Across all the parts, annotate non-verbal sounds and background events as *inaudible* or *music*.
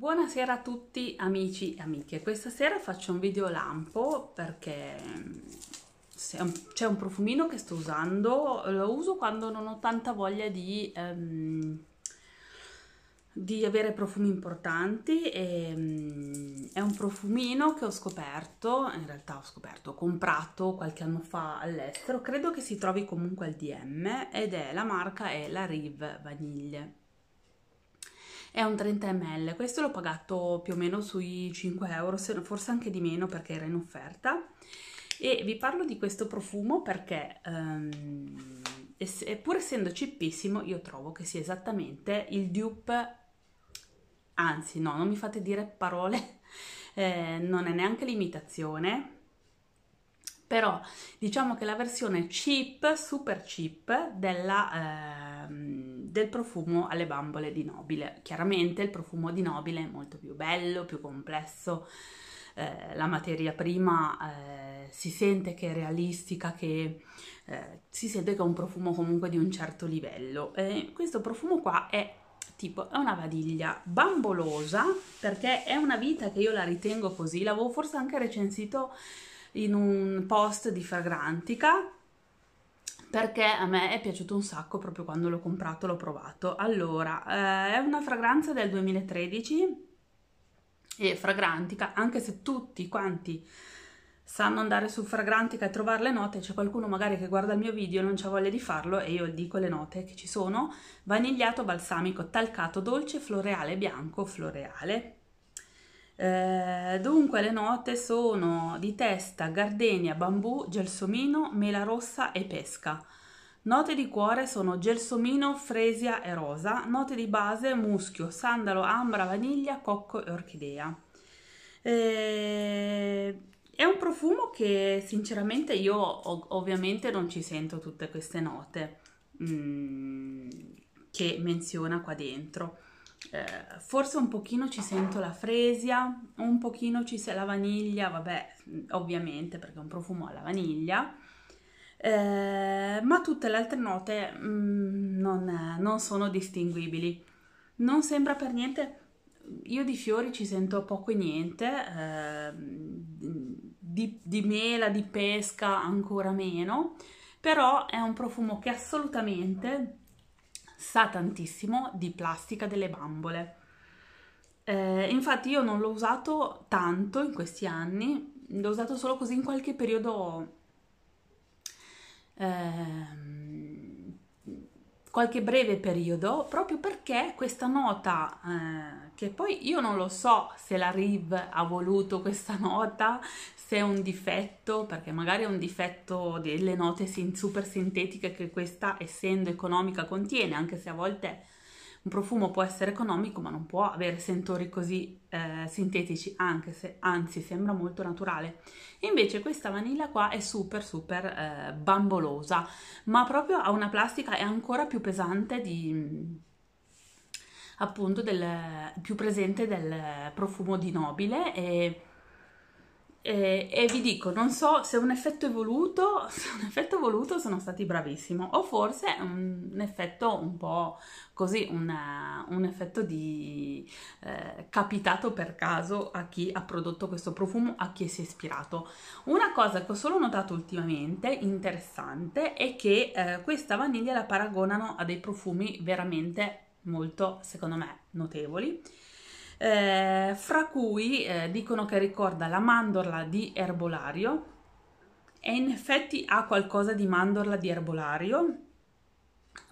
Buonasera a tutti amici e amiche, questa sera faccio un video lampo perché mm, c'è un profumino che sto usando, lo uso quando non ho tanta voglia di, um, di avere profumi importanti e, um, è un profumino che ho scoperto, in realtà ho scoperto, ho comprato qualche anno fa all'estero, credo che si trovi comunque al DM ed è la marca è la Rive Vanille è un 30 ml, questo l'ho pagato più o meno sui 5 euro, forse anche di meno perché era in offerta e vi parlo di questo profumo perché um, pur essendo cippissimo io trovo che sia esattamente il dupe, anzi no, non mi fate dire parole, *laughs* eh, non è neanche l'imitazione, però diciamo che la versione cheap, super cheap della... Ehm, del profumo alle bambole di nobile. Chiaramente il profumo di nobile è molto più bello, più complesso, eh, la materia prima eh, si sente che è realistica, che eh, si sente che è un profumo comunque di un certo livello. E questo profumo qua è tipo è una vadiglia bambolosa perché è una vita che io la ritengo così, l'avevo forse anche recensito in un post di Fragrantica perché a me è piaciuto un sacco proprio quando l'ho comprato, l'ho provato. Allora, eh, è una fragranza del 2013 e Fragrantica, anche se tutti quanti sanno andare su Fragrantica e trovare le note, c'è qualcuno magari che guarda il mio video e non c'ha voglia di farlo e io dico le note che ci sono, vanigliato, balsamico, talcato, dolce, floreale, bianco, floreale, eh, dunque le note sono di testa, gardenia, bambù, gelsomino, mela rossa e pesca. Note di cuore sono gelsomino, fresia e rosa, note di base muschio, sandalo, ambra, vaniglia, cocco e orchidea. Eh, è un profumo che sinceramente io ov- ovviamente non ci sento tutte queste note mm, che menziona qua dentro eh, forse un pochino ci sento la fresia, un pochino ci sento la vaniglia, vabbè, ovviamente perché è un profumo alla vaniglia, eh, ma tutte le altre note mh, non, non, sono distinguibili. Non sembra per niente, io di fiori ci sento poco e niente, eh, di, di mela, di pesca ancora meno, però è un profumo che assolutamente sa tantissimo di plastica delle bambole. Eh, infatti io non l'ho usato tanto in questi anni, l'ho usato solo così in qualche periodo... Ehm, qualche breve periodo proprio perché questa nota eh, che poi io non lo so se la RIV ha voluto questa *laughs* nota se è un difetto perché magari è un difetto delle note sin- super sintetiche che questa essendo economica contiene anche se a volte un profumo può essere economico, ma non può avere sentori così eh, sintetici, anche se anzi sembra molto naturale. Invece questa vaniglia qua è super super eh, bambolosa, ma proprio ha una plastica è ancora più pesante di appunto del più presente del profumo di nobile e e, e, vi dico, non so se un effetto *laughs* è voluto, se un effetto è voluto sono stati bravissimo, o forse un, un effetto un po' così, una, un effetto di eh, capitato per caso a chi ha prodotto questo profumo, a chi si è ispirato. Una cosa che ho solo notato ultimamente, interessante, è che eh, questa vaniglia la paragonano a dei profumi veramente molto, secondo me, notevoli eh, fra cui eh, dicono che ricorda la mandorla di erbolario e in effetti ha qualcosa di mandorla di erbolario,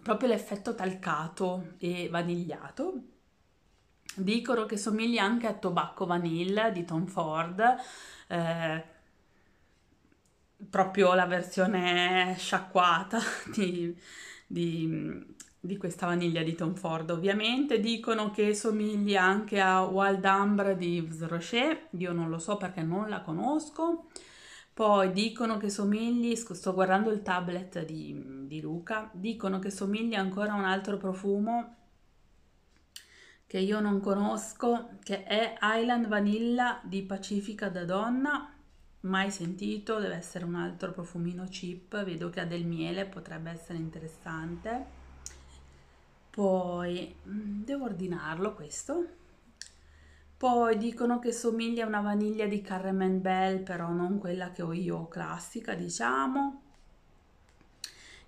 proprio l'effetto talcato e vanigliato. Dicono che somiglia anche a Tobacco Vanilla di Tom Ford, eh, proprio la versione sciacquata *laughs* di, di di questa vaniglia di Tom Ford ovviamente dicono che somigli anche a Wild Ambre di Yves Rocher io non lo so perché non la conosco poi dicono che somigli, sto guardando il tablet di, di Luca, dicono che somigli ancora a un altro profumo che io non conosco, che è Island Vanilla di Pacifica da Donna, mai sentito, deve essere un altro profumino cheap, vedo che ha del miele, potrebbe essere interessante. Poi mm, devo ordinarlo questo. Poi dicono che somiglia a una vaniglia di Carmen Bell, però non quella che ho io classica, diciamo.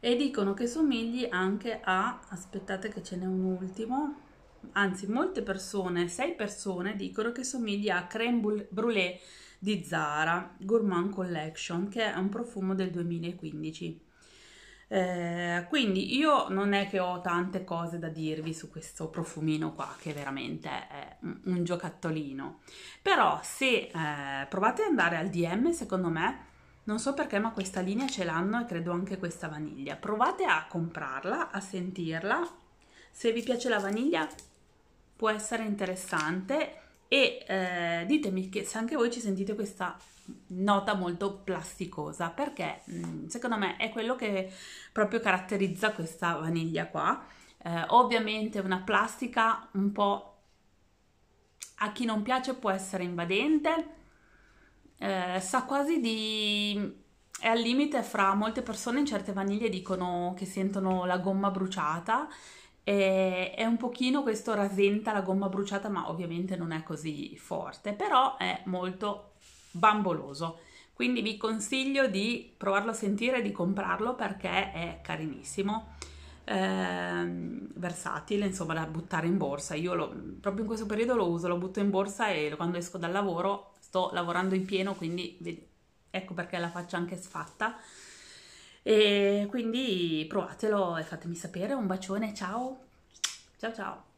E dicono che somigli anche a, aspettate che ce n'è un ultimo, anzi molte persone, sei persone, dicono che somigli a creme brûlée di Zara Gourmand Collection, che è un profumo del 2015 eh, quindi io non è che ho tante cose da dirvi su questo profumino qua che veramente è un, un giocattolino però se eh, provate ad andare al DM secondo me non so perché ma questa linea ce l'hanno e credo anche questa vaniglia provate a comprarla a sentirla se vi piace la vaniglia può essere interessante e eh, ditemi che se anche voi ci sentite questa nota molto plasticosa perché mh, mm, secondo me è quello che proprio caratterizza questa vaniglia qua eh, ovviamente una plastica un po' a chi non piace può essere invadente eh, sa quasi di è al limite fra molte persone in certe vaniglie dicono che sentono la gomma bruciata e, è un pochino questo rasenta la gomma bruciata, ma ovviamente non è così forte, però è molto bamboloso. Quindi vi consiglio di provarlo a sentire e di comprarlo perché è carinissimo. Ehm, versatile, insomma, da buttare in borsa. Io lo, proprio in questo periodo lo uso, lo butto in borsa e quando esco dal lavoro sto lavorando in pieno, quindi ecco perché la faccio anche sfatta. E quindi provatelo e fatemi sapere. Un bacione, ciao! Ciao ciao!